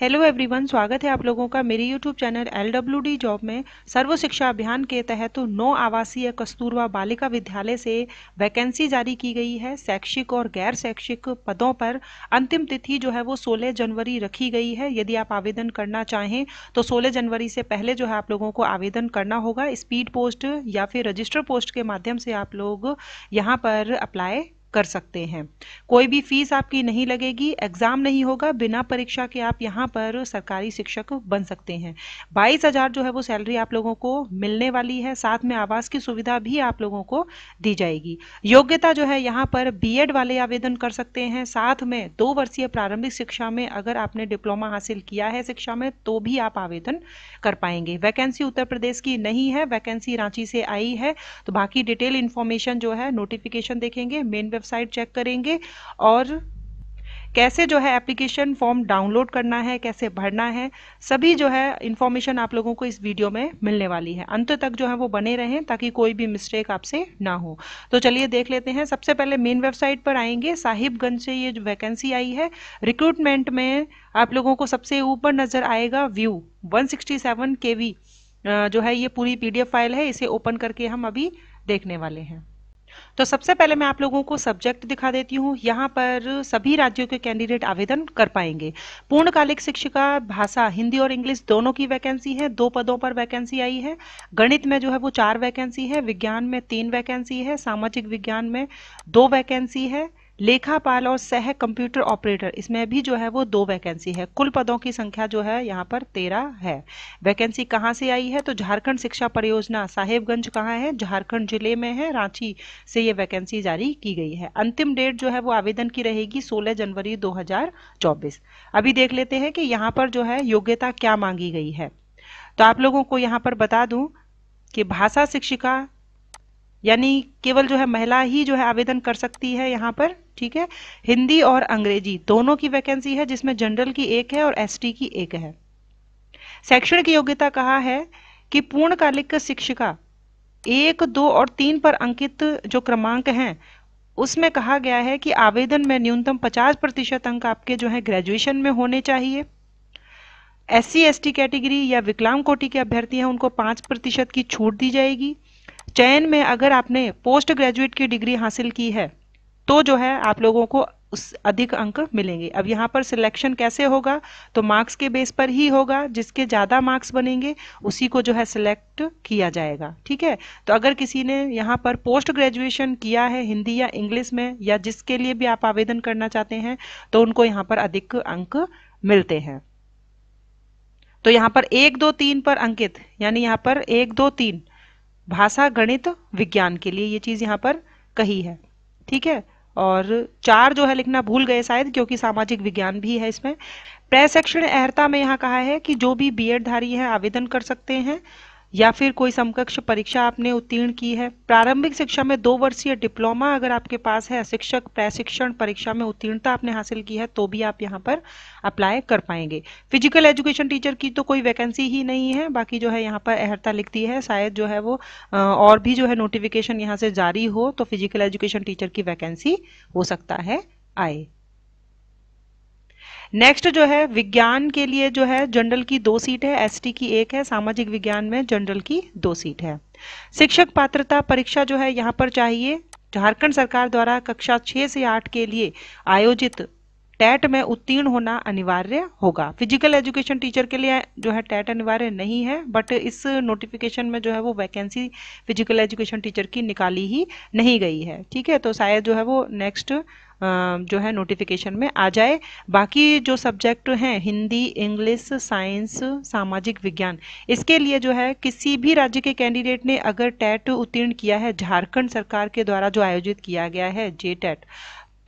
Hello everyone स्वागत है आप लोगों का मेरी YouTube channel L D job में सर्व शिक्षा अभियान के तहत तो नौ आवासीय कस्तूरबा बालिका विद्यालय से वैकेंसी जारी की गई है शैक्षिक और गैर शैक्षिक पदों पर अंतिम तिथि जो है वो 16 जनवरी रखी गई है यदि आप आवेदन करना चाहें तो सोलह जनवरी से पहले जो है आप लोगों को आवेदन करना होगा स्पीड पोस्ट या फिर रजिस्टर पोस्ट के माध्यम से आप लोग यहाँ पर अप्लाई कर सकते हैं कोई भी फीस आपकी नहीं लगेगी एग्ज़ाम नहीं होगा बिना परीक्षा के आप यहाँ पर सरकारी शिक्षक बन सकते हैं बाईस हज़ार जो है वो सैलरी आप लोगों को मिलने वाली है साथ में आवास की सुविधा भी आप लोगों को दी जाएगी योग्यता जो है यहाँ पर बीएड वाले आवेदन कर सकते हैं साथ में दो वर्षीय प्रारंभिक शिक्षा में अगर आपने डिप्लोमा हासिल किया है शिक्षा में तो भी आप आवेदन कर पाएंगे वैकेंसी उत्तर प्रदेश की नहीं है वैकेंसी रांची से आई है तो बाकी डिटेल इन्फॉर्मेशन जो है नोटिफिकेशन देखेंगे मेन वेबसाइट चेक करेंगे और कैसे जो है एप्लीकेशन फॉर्म डाउनलोड करना है कैसे भरना है सभी जो है इन्फॉर्मेशन आप लोगों को इस वीडियो में मिलने वाली है अंत तक जो है वो बने रहें ताकि कोई भी मिस्टेक आपसे ना हो तो चलिए देख लेते हैं सबसे पहले मेन वेबसाइट पर आएंगे साहिबगंज से ये जो वैकेंसी आई है रिक्रूटमेंट में आप लोगों को सबसे ऊपर नज़र आएगा व्यू वन सिक्सटी जो है ये पूरी पी फाइल है इसे ओपन करके हम अभी देखने वाले हैं तो सबसे पहले मैं आप लोगों को सब्जेक्ट दिखा देती हूँ यहाँ पर सभी राज्यों के कैंडिडेट आवेदन कर पाएंगे पूर्णकालिक शिक्षिका भाषा हिंदी और इंग्लिश दोनों की वैकेंसी है दो पदों पर वैकेंसी आई है गणित में जो है वो चार वैकेंसी है विज्ञान में तीन वैकेंसी है सामाजिक विज्ञान में दो वैकेंसी है लेखापाल और सह कंप्यूटर ऑपरेटर इसमें भी जो है वो दो वैकेंसी है कुल पदों की संख्या जो है यहाँ पर तेरह है वैकेंसी कहाँ से आई है तो झारखंड शिक्षा परियोजना साहेबगंज कहाँ है झारखंड जिले में है रांची से ये वैकेंसी जारी की गई है अंतिम डेट जो है वो आवेदन की रहेगी सोलह जनवरी 2024 अभी देख लेते हैं कि यहाँ पर जो है योग्यता क्या मांगी गई है तो आप लोगों को यहाँ पर बता दूँ कि भाषा शिक्षिका यानी केवल जो है महिला ही जो है आवेदन कर सकती है यहाँ पर ठीक है हिंदी और अंग्रेजी दोनों की वैकेंसी है जिसमें जनरल की एक है और एसटी की एक है शैक्षणिक की योग्यता कहा है कि पूर्णकालिक शिक्षिका एक दो और तीन पर अंकित जो क्रमांक हैं उसमें कहा गया है कि आवेदन में न्यूनतम 50 प्रतिशत अंक आपके जो है ग्रेजुएशन में होने चाहिए S C S T category या विकलांग कोटि के अभ्यर्थी हैं उनको पांच प्रतिशत की छूट दी जाएगी चयन में अगर आपने पोस्ट ग्रेजुएट की डिग्री हासिल की है तो जो है आप लोगों को उस अधिक अंक मिलेंगे अब यहाँ पर सिलेक्शन कैसे होगा तो मार्क्स के बेस पर ही होगा जिसके ज़्यादा मार्क्स बनेंगे उसी को जो है सिलेक्ट किया जाएगा ठीक है तो अगर किसी ने यहाँ पर पोस्ट ग्रेजुएशन किया है हिंदी या इंग्लिश में या जिसके लिए भी आप आवेदन करना चाहते हैं तो उनको यहाँ पर अधिक अंक मिलते हैं तो यहाँ पर एक दो तीन पर अंकित यानी यहाँ पर एक दो तीन भाषा गणित विज्ञान के लिए ये चीज़ यहाँ पर कही है ठीक है और चार जो है लिखना भूल गए शायद क्योंकि सामाजिक विज्ञान भी है इसमें प्रशिक्षण अहर्ता में यहाँ कहा है कि जो भी बी एडधारी है आवेदन कर सकते हैं या फिर कोई समकक्ष परीक्षा आपने उत्तीर्ण की है प्रारंभिक शिक्षा में दो वर्षीय डिप्लोमा अगर आपके पास है शिक्षक प्रशिक्षण परीक्षा में उत्तीर्णता आपने हासिल की है तो भी आप यहाँ पर अप्लाई कर पाएंगे फिजिकल एजुकेशन टीचर की तो कोई वैकेंसी ही नहीं है बाकी जो है यहाँ पर अहर्ता लिखती है शायद जो है वो और भी जो है नोटिफिकेशन यहाँ से जारी हो तो फिजिकल एजुकेशन टीचर की वैकेंसी हो सकता है आए नेक्स्ट जो है विज्ञान के लिए जो है जनरल की दो सीट है एसटी की एक है सामाजिक विज्ञान में जनरल की दो सीट है शिक्षक पात्रता परीक्षा जो है यहाँ पर चाहिए झारखंड सरकार द्वारा कक्षा छह से आठ के लिए आयोजित टेट में उत्तीर्ण होना अनिवार्य होगा फिजिकल एजुकेशन टीचर के लिए जो है टेट अनिवार्य नहीं है बट इस नोटिफिकेशन में जो है वो वैकेंसी फिजिकल एजुकेशन टीचर की निकाली ही नहीं गई है ठीक है तो शायद जो है वो नेक्स्ट जो है नोटिफिकेशन में आ जाए बाकी जो सब्जेक्ट हैं हिंदी इंग्लिश साइंस सामाजिक विज्ञान इसके लिए जो है किसी भी राज्य के कैंडिडेट ने अगर टेट उत्तीर्ण किया है झारखंड सरकार के द्वारा जो आयोजित किया गया है जे टेट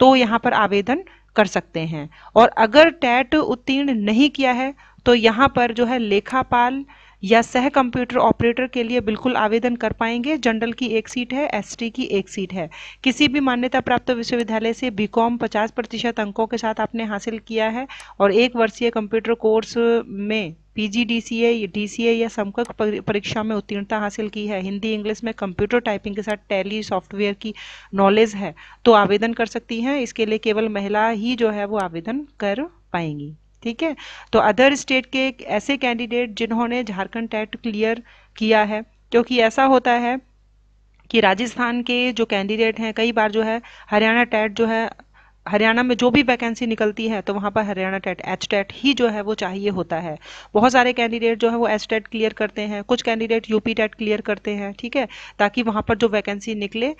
तो यहाँ पर आवेदन कर सकते हैं और अगर टेट उत्तीर्ण नहीं किया है तो यहाँ पर जो है लेखापाल या सह कंप्यूटर ऑपरेटर के लिए बिल्कुल आवेदन कर पाएंगे जनरल की एक सीट है एसटी की एक सीट है किसी भी मान्यता प्राप्त विश्वविद्यालय से बीकॉम 50 प्रतिशत अंकों के साथ आपने हासिल किया है और एक वर्षीय कंप्यूटर कोर्स में पीजीडीसीए डीसीए या समकक्ष परीक्षा में उत्तीर्णता हासिल की है हिंदी इंग्लिश में कंप्यूटर टाइपिंग के साथ टैली सॉफ्टवेयर की नॉलेज है तो आवेदन कर सकती हैं इसके लिए केवल महिला ही जो है वो आवेदन कर पाएंगी ठीक है तो अदर स्टेट के ऐसे कैंडिडेट जिन्होंने झारखंड टेट क्लियर किया है क्योंकि ऐसा होता है कि राजस्थान के जो कैंडिडेट हैं कई बार जो है हरियाणा टेट जो है हरियाणा में जो भी वैकेंसी निकलती है तो वहाँ पर हरियाणा टेट एच टेट ही जो है वो चाहिए होता है बहुत सारे कैंडिडेट जो है वो एच टेट क्लियर करते हैं कुछ कैंडिडेट यूपी टेट क्लियर करते हैं ठीक है ताकि वहाँ पर जो वैकेंसी निकले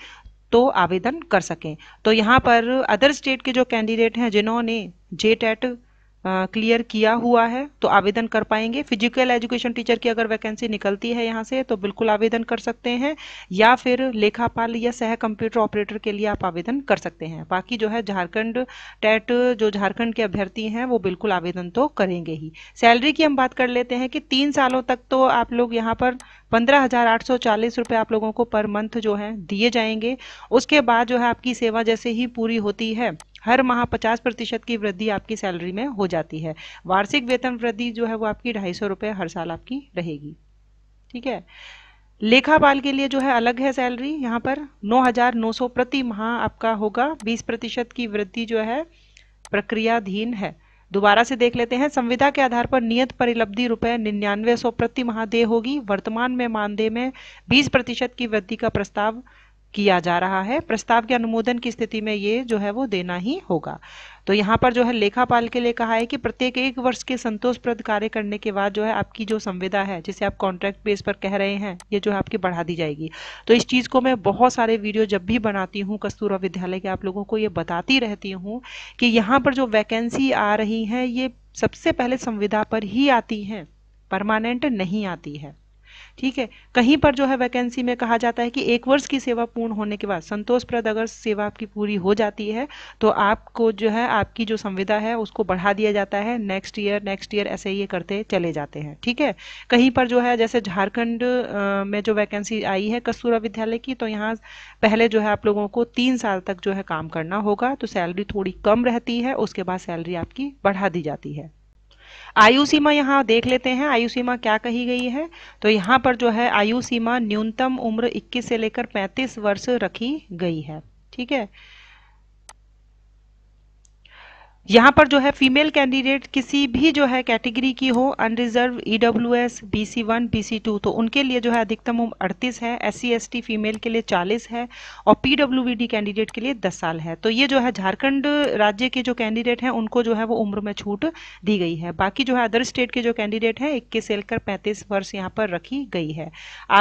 तो आवेदन कर सकें तो यहाँ पर अदर स्टेट के जो कैंडिडेट हैं जिन्होंने जे टेट क्लियर किया हुआ है तो आवेदन कर पाएंगे फिजिकल एजुकेशन टीचर की अगर वैकेंसी निकलती है यहाँ से तो बिल्कुल आवेदन कर सकते हैं या फिर लेखापाल या सह कंप्यूटर ऑपरेटर के लिए आप आवेदन कर सकते हैं बाकी जो है झारखंड टेट जो झारखंड के अभ्यर्थी हैं वो बिल्कुल आवेदन तो करेंगे ही सैलरी की हम बात कर लेते हैं कि तीन सालों तक तो आप लोग यहाँ पर पंद्रह हज़ार आठ सौ चालीस रुपये आप लोगों को पर मंथ जो है दिए जाएंगे उसके बाद जो है आपकी सेवा जैसे ही पूरी होती है हर माह पचास प्रतिशत की वृद्धि आपकी सैलरी में हो जाती है वार्षिक वेतन वृद्धि जो है वो आपकी ढाई सौ रुपये हर साल आपकी रहेगी ठीक है लेखापाल के लिए जो है अलग है सैलरी यहाँ पर 9,900 प्रति माह आपका होगा 20 प्रतिशत की वृद्धि जो है प्रक्रियाधीन है दोबारा से देख लेते हैं संविदा के आधार पर नियत परिलब्धि रुपए निन्यानवे सौ प्रति माह दे होगी वर्तमान में मानदेय में 20 प्रतिशत की वृद्धि का प्रस्ताव किया जा रहा है प्रस्ताव के अनुमोदन की स्थिति में ये जो है वो देना ही होगा तो यहाँ पर जो है लेखापाल के लिए कहा है कि प्रत्येक एक वर्ष के संतोषप्रद कार्य करने के बाद जो है आपकी जो संविदा है जिसे आप कॉन्ट्रैक्ट बेस पर कह रहे हैं ये जो है आपकी बढ़ा दी जाएगी तो इस चीज़ को मैं बहुत सारे वीडियो जब भी बनाती हूँ कस्तूरा विद्यालय के आप लोगों को ये बताती रहती हूँ कि यहाँ पर जो वैकेंसी आ रही हैं ये सबसे पहले संविदा पर ही आती हैं परमानेंट नहीं आती है ठीक है कहीं पर जो है वैकेंसी में कहा जाता है कि एक वर्ष की सेवा पूर्ण होने के बाद संतोषप्रद अगर सेवा आपकी पूरी हो जाती है तो आपको जो है आपकी जो संविदा है उसको बढ़ा दिया जाता है नेक्स्ट ईयर नेक्स्ट ईयर ऐसे ये करते चले जाते हैं ठीक है कहीं पर जो है जैसे झारखंड में जो वैकेंसी आई है कस्तूरा विद्यालय की तो यहाँ पहले जो है आप लोगों को तीन साल तक जो है काम करना होगा तो सैलरी थोड़ी कम रहती है उसके बाद सैलरी आपकी बढ़ा दी जाती है आयु सीमा यहाँ देख लेते हैं आयु सीमा क्या कही गई है तो यहाँ पर जो है आयु सीमा न्यूनतम उम्र 21 से लेकर 35 वर्ष रखी गई है ठीक है यहाँ पर जो है फीमेल कैंडिडेट किसी भी जो है कैटेगरी की हो unreserved E W S B C one B C two तो उनके लिए जो है अधिकतम उम्र अड़तीस है S C S T female के लिए चालीस है और पी डब्ल्यू डी कैंडिडेट के लिए दस साल है तो ये जो है झारखंड राज्य के जो कैंडिडेट हैं उनको जो है वो उम्र में छूट दी गई है बाकी जो है अदर स्टेट के जो कैंडिडेट हैं इक्कीस से लेकर पैंतीस वर्ष यहाँ पर रखी गई है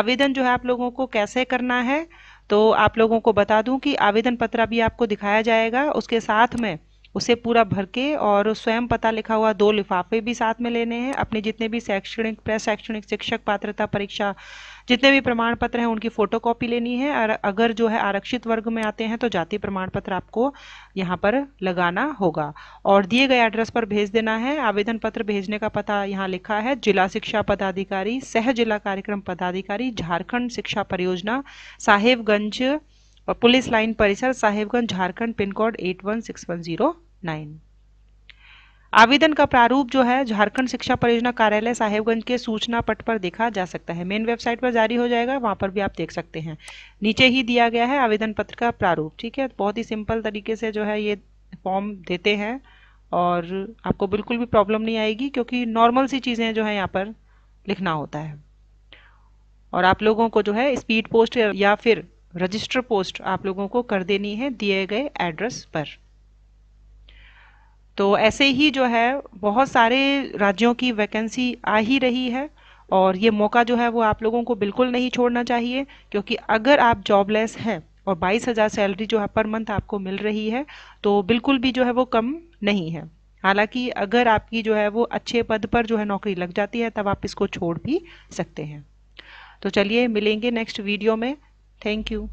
आवेदन जो है आप लोगों को कैसे करना है तो आप लोगों को बता दूँ कि आवेदन पत्र अभी आपको दिखाया जाएगा उसके साथ में उसे पूरा भर के और स्वयं पता लिखा हुआ दो लिफाफे भी साथ में लेने हैं अपने जितने भी शैक्षणिक प्रशैक्षणिक शिक्षक पात्रता परीक्षा जितने भी प्रमाण पत्र हैं उनकी फोटोकॉपी लेनी है और अगर जो है आरक्षित वर्ग में आते हैं तो जाति प्रमाण पत्र आपको यहाँ पर लगाना होगा और दिए गए एड्रेस पर भेज देना है आवेदन पत्र भेजने का पता यहाँ लिखा है जिला शिक्षा पदाधिकारी सह जिला कार्यक्रम पदाधिकारी झारखंड शिक्षा परियोजना साहेबगंज पुलिस लाइन परिसर Sahebganj Jharkhand pin code eight one six one zero nine आवेदन का प्रारूप जो है झारखंड शिक्षा परियोजना कार्यालय साहेबगंज के सूचना पट पर देखा जा सकता है मेन वेबसाइट पर जारी हो जाएगा वहां पर भी आप देख सकते हैं नीचे ही दिया गया है आवेदन पत्र का प्रारूप ठीक है बहुत ही सिंपल तरीके से जो है ये फॉर्म देते हैं और आपको बिल्कुल भी प्रॉब्लम नहीं आएगी क्योंकि नॉर्मल सी चीज़ें जो है यहाँ पर लिखना होता है और आप लोगों को जो है स्पीड पोस्ट या फिर रजिस्टर पोस्ट आप लोगों को कर देनी है दिए गए एड्रेस पर तो ऐसे ही जो है बहुत सारे राज्यों की वैकेंसी आ ही रही है और ये मौका जो है वो आप लोगों को बिल्कुल नहीं छोड़ना चाहिए क्योंकि अगर आप जॉबलेस हैं और बाईस हज़ार सैलरी जो है पर मंथ आपको मिल रही है तो बिल्कुल भी जो है वो कम नहीं है हालांकि अगर आपकी जो है वो अच्छे पद पर जो है नौकरी लग जाती है तब आप इसको छोड़ भी सकते हैं तो चलिए मिलेंगे नेक्स्ट वीडियो में Thank you.